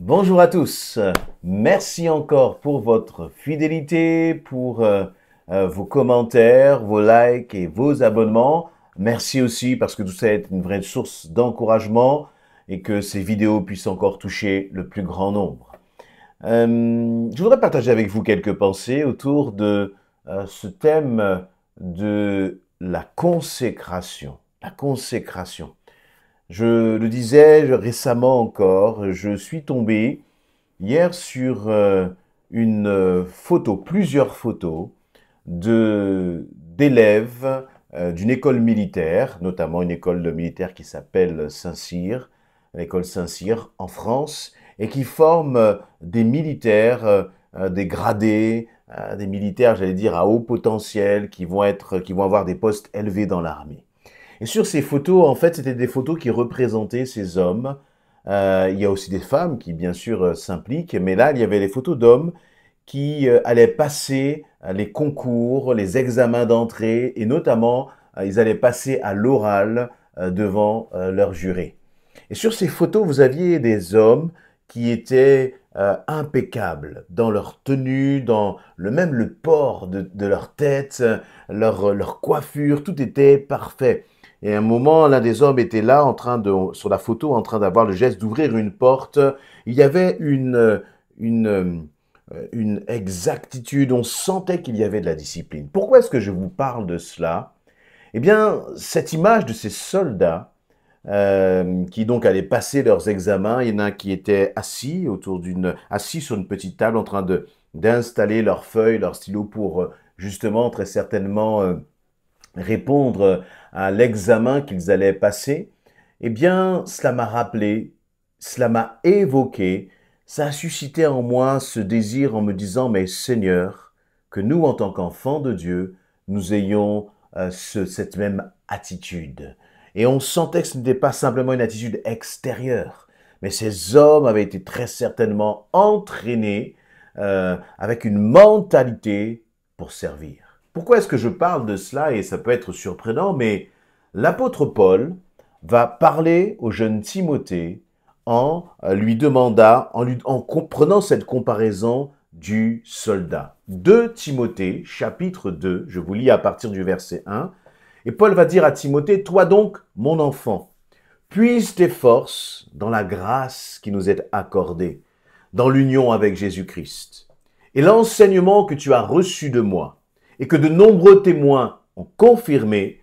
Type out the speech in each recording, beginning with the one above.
Bonjour à tous. Merci encore pour votre fidélité, pour euh, euh, vos commentaires, vos likes et vos abonnements. Merci aussi parce que tout ça est une vraie source d'encouragement et que ces vidéos puissent encore toucher le plus grand nombre. Euh, je voudrais partager avec vous quelques pensées autour de ce thème de la consécration. La consécration. Je le disais récemment encore, je suis tombé hier sur euh, une euh, photo, plusieurs photos d'élèves euh, d'une école militaire, notamment une école militaire qui s'appelle Saint-Cyr, l'école Saint-Cyr en France, et qui forme des militaires, des gradés, des militaires, j'allais dire, à haut potentiel, qui vont avoir des postes élevés dans l'armée. Et sur ces photos, en fait, c'était des photos qui représentaient ces hommes. Euh, il y a aussi des femmes qui, bien sûr, euh, s'impliquent, mais là, il y avait les photos d'hommes qui euh, allaient passer les concours, les examens d'entrée, et notamment, ils allaient passer à l'oral devant leur juré. Et sur ces photos, vous aviez des hommes qui étaient impeccables dans leur tenue, dans le même le port de, de leur tête, leur, leur coiffure, tout était parfait. Et à un moment, l'un des hommes était là, en train de, sur la photo, en train d'avoir le geste d'ouvrir une porte. Il y avait une, une, euh, une exactitude, on sentait qu'il y avait de la discipline. Pourquoi est-ce que je vous parle de cela Eh bien, cette image de ces soldats euh, qui donc allaient passer leurs examens, il y en a qui étaient assis autour d'une, assis sur une petite table en train de d'installer leurs feuilles, leurs stylos pour euh, justement très certainement répondre à l'examen qu'ils allaient passer, eh bien, cela m'a rappelé, cela m'a évoqué, ça a suscité en moi ce désir en me disant, mais Seigneur, que nous, en tant qu'enfants de Dieu, nous ayons euh, cette même attitude. Et on sentait que ce n'était pas simplement une attitude extérieure, mais ces hommes avaient été très certainement entraînés euh, avec une mentalité pour servir. Pourquoi est-ce que je parle de cela Et ça peut être surprenant, mais l'apôtre Paul va parler au jeune Timothée en euh, lui demandant, en, comprenant cette comparaison du soldat. De Timothée, chapitre 2, je vous lis à partir du verset 1, et Paul va dire à Timothée, Toi donc, mon enfant, puise tes forces dans la grâce qui nous est accordée, dans l'union avec Jésus-Christ, et l'enseignement que tu as reçu de moi et que de nombreux témoins ont confirmé,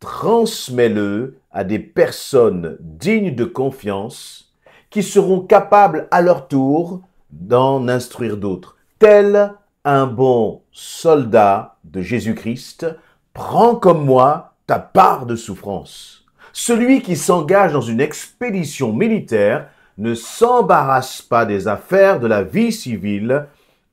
transmets-le à des personnes dignes de confiance qui seront capables à leur tour d'en instruire d'autres. Tel un bon soldat de Jésus-Christ, prends comme moi ta part de souffrance. Celui qui s'engage dans une expédition militaire ne s'embarrasse pas des affaires de la vie civile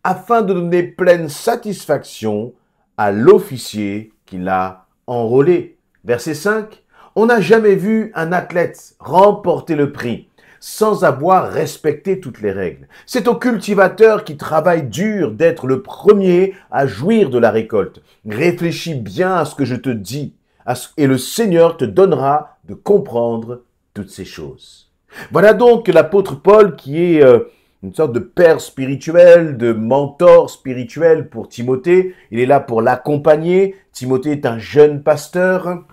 afin de donner pleine satisfaction à l'officier qui l'a enrôlé. Verset 5. On n'a jamais vu un athlète remporter le prix sans avoir respecté toutes les règles. C'est au cultivateur qui travaille dur d'être le premier à jouir de la récolte. Réfléchis bien à ce que je te dis, et le Seigneur te donnera de comprendre toutes ces choses. Voilà donc l'apôtre Paul qui est euh, une sorte de père spirituel, de mentor spirituel pour Timothée. Il est là pour l'accompagner. Timothée est un jeune pasteur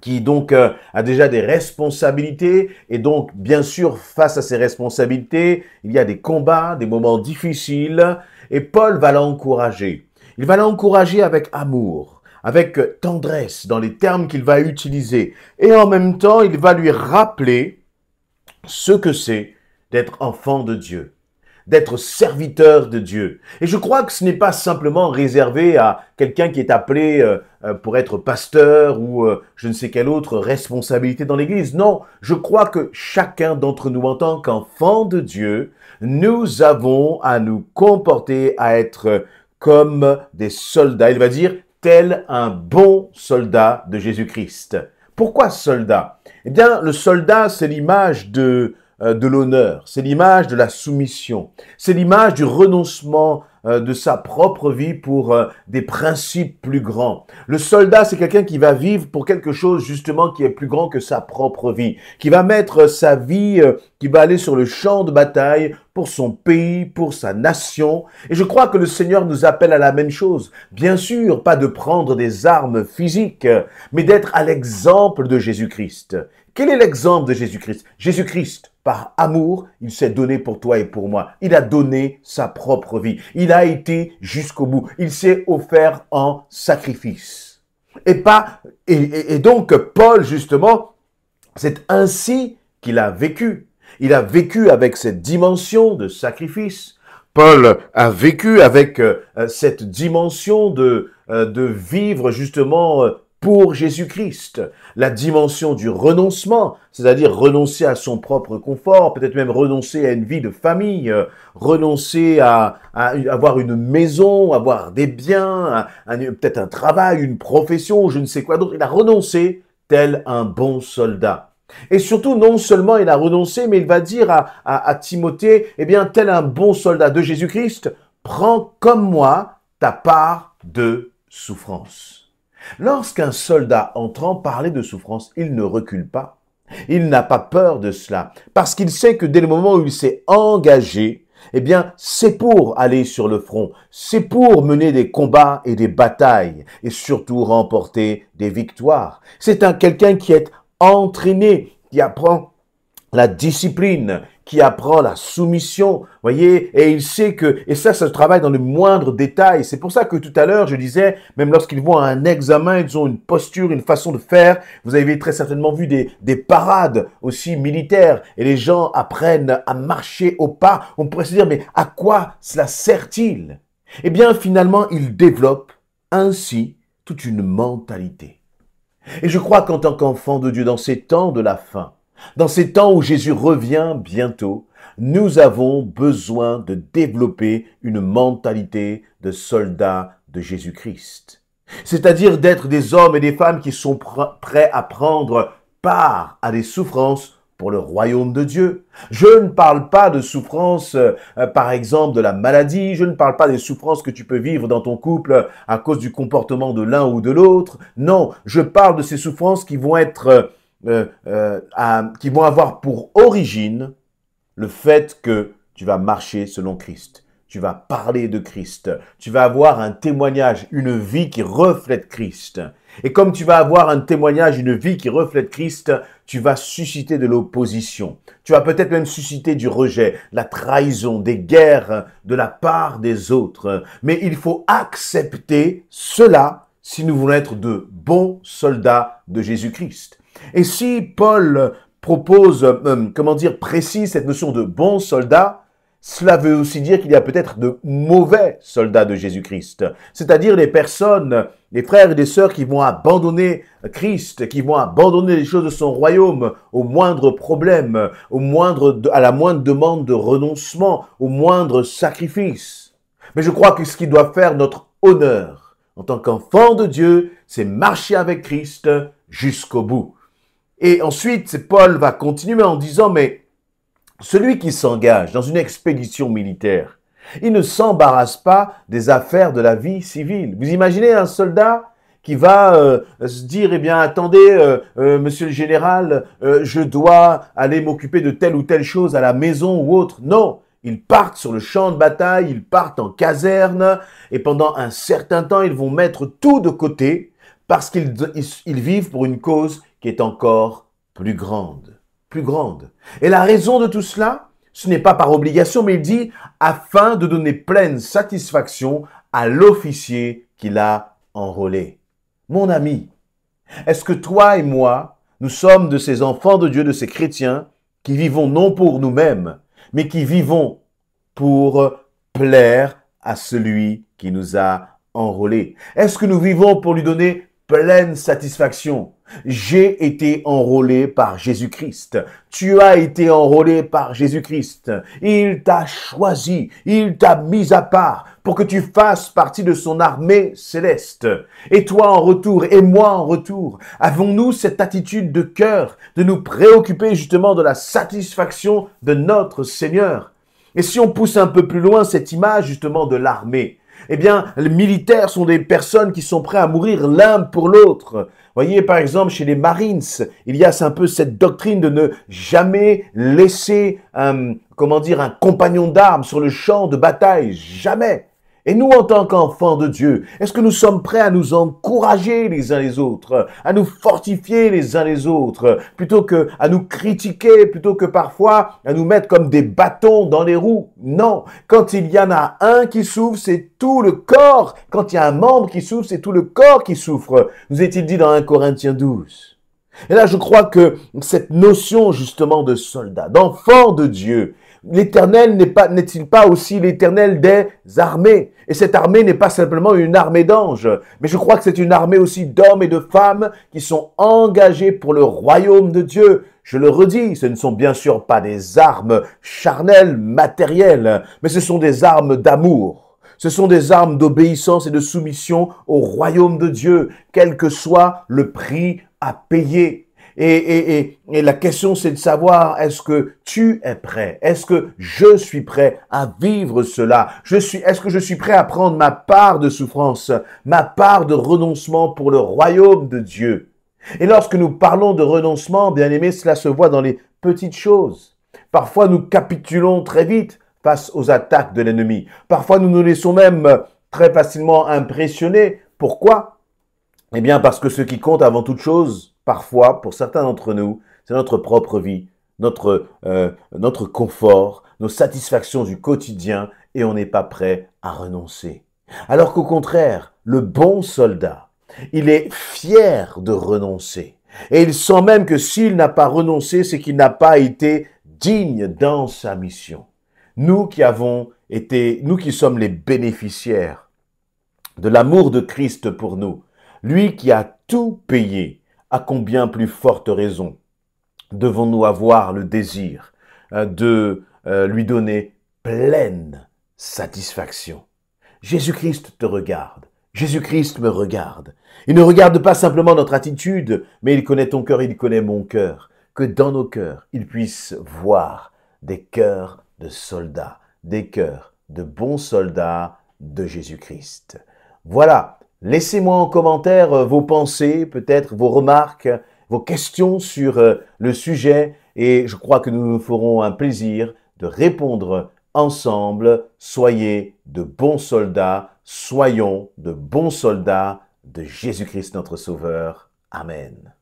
qui donc euh, a déjà des responsabilités et donc bien sûr face à ses responsabilités, il y a des combats, des moments difficiles et Paul va l'encourager. Il va l'encourager avec amour, avec tendresse dans les termes qu'il va utiliser et en même temps, il va lui rappeler ce que c'est d'être enfant de Dieu, d'être serviteur de Dieu. Et je crois que ce n'est pas simplement réservé à quelqu'un qui est appelé euh, euh, pour être pasteur ou euh, je ne sais quelle autre responsabilité dans l'Église. Non, je crois que chacun d'entre nous en tant qu'enfant de Dieu, nous avons à nous comporter, à être comme des soldats. Il va dire tel un bon soldat de Jésus-Christ. Pourquoi soldat Eh bien, le soldat, c'est l'image de euh, de l'honneur, c'est l'image de la soumission, c'est l'image du renoncement euh, de sa propre vie pour euh, des principes plus grands. Le soldat, c'est quelqu'un qui va vivre pour quelque chose justement qui est plus grand que sa propre vie, qui va mettre sa vie, euh, qui va aller sur le champ de bataille pour son pays, pour sa nation. Et je crois que le Seigneur nous appelle à la même chose. Bien sûr, pas de prendre des armes physiques, mais d'être à l'exemple de Jésus-Christ. Quel est l'exemple de Jésus-Christ Jésus-Christ, par amour, il s'est donné pour toi et pour moi. Il a donné sa propre vie a été jusqu'au bout. Il s'est offert en sacrifice. Et, pas, et, donc, Paul, justement, c'est ainsi qu'il a vécu. Il a vécu avec cette dimension de sacrifice. Paul a vécu avec euh, cette dimension de, euh, de vivre justement euh, pour Jésus-Christ. La dimension du renoncement, c'est-à-dire renoncer à son propre confort, peut-être même renoncer à une vie de famille, renoncer à, avoir une maison, avoir des biens, peut-être un travail, une profession, je ne sais quoi d'autre. Il a renoncé tel un bon soldat. Et surtout, non seulement il a renoncé, mais il va dire à Timothée, eh bien, tel un bon soldat de Jésus-Christ, prends comme moi ta part de souffrance. Lorsqu'un soldat entrant parler de souffrance, il ne recule pas. Il n'a pas peur de cela, parce qu'il sait que dès le moment où il s'est engagé, eh bien, c'est pour aller sur le front, c'est pour mener des combats et des batailles, et surtout remporter des victoires. C'est un quelqu'un qui est entraîné, qui apprend la discipline, qui apprend la soumission, voyez, et il sait que, et ça, ça se travaille dans le moindre détail. C'est pour ça que tout à l'heure, je disais, même lorsqu'ils vont à un examen, ils ont une posture, une façon de faire. Vous avez très certainement vu des, parades aussi militaires, et les gens apprennent à marcher au pas. On pourrait se dire, mais à quoi cela sert-il Eh bien, finalement, ils développent ainsi toute une mentalité. Et je crois qu'en tant qu'enfant de Dieu, dans ces temps de la fin, dans ces temps où Jésus revient bientôt, nous avons besoin de développer une mentalité de soldat de Jésus-Christ. C'est-à-dire d'être des hommes et des femmes qui sont prêts à prendre part à des souffrances pour le royaume de Dieu. Je ne parle pas de souffrances, euh, par exemple, de la maladie, je ne parle pas des souffrances que tu peux vivre dans ton couple à cause du comportement de l'un ou de l'autre. Non, je parle de ces souffrances qui vont être... Euh, euh, euh, qui vont avoir pour origine le fait que tu vas marcher selon Christ, tu vas parler de Christ, tu vas avoir un témoignage, une vie qui reflète Christ. Et comme tu vas avoir un témoignage, une vie qui reflète Christ, tu vas susciter de l'opposition. Tu vas peut-être même susciter du rejet, la trahison, des guerres de la part des autres. Mais il faut accepter cela si nous voulons être de bons soldats de Jésus-Christ. Et si Paul propose, euh, comment dire, précise cette notion de bon soldat, cela veut aussi dire qu'il y a peut-être de mauvais soldats de Jésus-Christ, c'est-à-dire les personnes, les frères et les sœurs qui vont abandonner Christ, qui vont abandonner les choses de son royaume au moindre problème, à la moindre demande de renoncement, au moindre sacrifice. Mais je crois que ce qui doit faire notre honneur en tant qu'enfant de Dieu, c'est marcher avec Christ jusqu'au bout. Et ensuite, Paul va continuer en disant, mais celui qui s'engage dans une expédition militaire, il ne s'embarrasse pas des affaires de la vie civile. Vous imaginez un soldat qui va euh, se dire, eh bien, attendez, euh, euh, monsieur le général, je dois aller m'occuper de telle ou telle chose à la maison ou autre. Non, ils partent sur le champ de bataille, ils partent en caserne, et pendant un certain temps, ils vont mettre tout de côté parce qu'ils vivent pour une cause qui est encore plus grande. Plus grande. Et la raison de tout cela, ce n'est pas par obligation, mais il dit afin de donner pleine satisfaction à l'officier qui l'a enrôlé. Mon ami, est-ce que toi et moi, nous sommes de ces enfants de Dieu, de ces chrétiens, qui vivons non pour nous-mêmes, mais qui vivons pour plaire à celui qui nous a enrôlés Est-ce que nous vivons pour lui donner pleine satisfaction. J'ai été enrôlé par Jésus-Christ. Tu as été enrôlé par Jésus-Christ. Il t'a choisi, il t'a mis à part pour que tu fasses partie de son armée céleste. Et toi en retour, et moi en retour, avons-nous cette attitude de cœur de nous préoccuper justement de la satisfaction de notre Seigneur Et si on pousse un peu plus loin cette image justement de l'armée, eh bien, les militaires sont des personnes qui sont prêtes à mourir l'un pour l'autre. Voyez, par exemple, chez les Marines, il y a un peu cette doctrine de ne jamais laisser comment dire, un compagnon d'armes sur le champ de bataille. Jamais. Et nous, en tant qu'enfants de Dieu, est-ce que nous sommes prêts à nous encourager les uns les autres, à nous fortifier les uns les autres, plutôt que à nous critiquer, plutôt que parfois à nous mettre comme des bâtons dans les roues? Non. Quand il y en a un qui souffre, c'est tout le corps. Quand il y a un membre qui souffre, c'est tout le corps qui souffre. Nous est-il dit dans 1 Corinthiens 12. Et là, je crois que cette notion justement de soldat, d'enfant de Dieu, L'Éternel n'est pas, n'est-il pas aussi l'Éternel des armées Et cette armée n'est pas simplement une armée d'anges, mais je crois que c'est une armée aussi d'hommes et de femmes qui sont engagés pour le royaume de Dieu. Je le redis, ce ne sont bien sûr pas des armes charnelles, matérielles, mais ce sont des armes d'amour. Ce sont des armes d'obéissance et de soumission au royaume de Dieu, quel que soit le prix à payer. Et, la question, c'est de savoir, est-ce que tu es prêt? Est-ce que je suis prêt à vivre cela? Je suis, est-ce que je suis prêt à prendre ma part de souffrance, ma part de renoncement pour le royaume de Dieu? Et lorsque nous parlons de renoncement, bien aimé, cela se voit dans les petites choses. Parfois, nous capitulons très vite face aux attaques de l'ennemi. Parfois, nous nous laissons même très facilement impressionner. Pourquoi Eh bien, parce que ce qui compte avant toute chose, Parfois, pour certains d'entre nous, c'est notre propre vie, notre, euh, notre confort, nos satisfactions du quotidien, et on n'est pas prêt à renoncer. Alors qu'au contraire, le bon soldat, il est fier de renoncer. Et il sent même que s'il n'a pas renoncé, c'est qu'il n'a pas été digne dans sa mission. Nous qui avons été, nous qui sommes les bénéficiaires de l'amour de Christ pour nous, lui qui a tout payé à combien plus forte raison devons-nous avoir le désir euh, de euh, lui donner pleine satisfaction Jésus-Christ te regarde. Jésus-Christ me regarde. Il ne regarde pas simplement notre attitude, mais il connaît ton cœur, il connaît mon cœur. Que dans nos cœurs, il puisse voir des cœurs de soldats, des cœurs de bons soldats de Jésus-Christ. Voilà, Laissez-moi en commentaire euh, vos pensées, peut-être vos remarques, vos questions sur euh, le sujet et je crois que nous nous ferons un plaisir de répondre ensemble. Soyez de bons soldats, soyons de bons soldats de Jésus-Christ notre Sauveur. Amen.